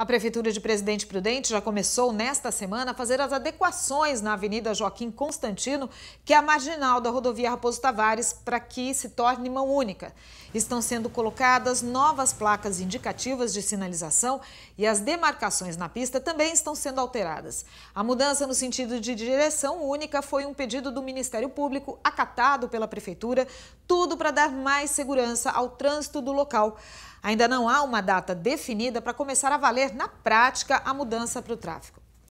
A Prefeitura de Presidente Prudente já começou nesta semana a fazer as adequações na Avenida Joaquim Constantino, que é a marginal da rodovia Raposo Tavares, para que se torne mão única. Estão sendo colocadas novas placas indicativas de sinalização e as demarcações na pista também estão sendo alteradas. A mudança no sentido de direção única foi um pedido do Ministério Público, acatado pela Prefeitura, tudo para dar mais segurança ao trânsito do local. Ainda não há uma data definida para começar a valer na prática a mudança para o tráfico?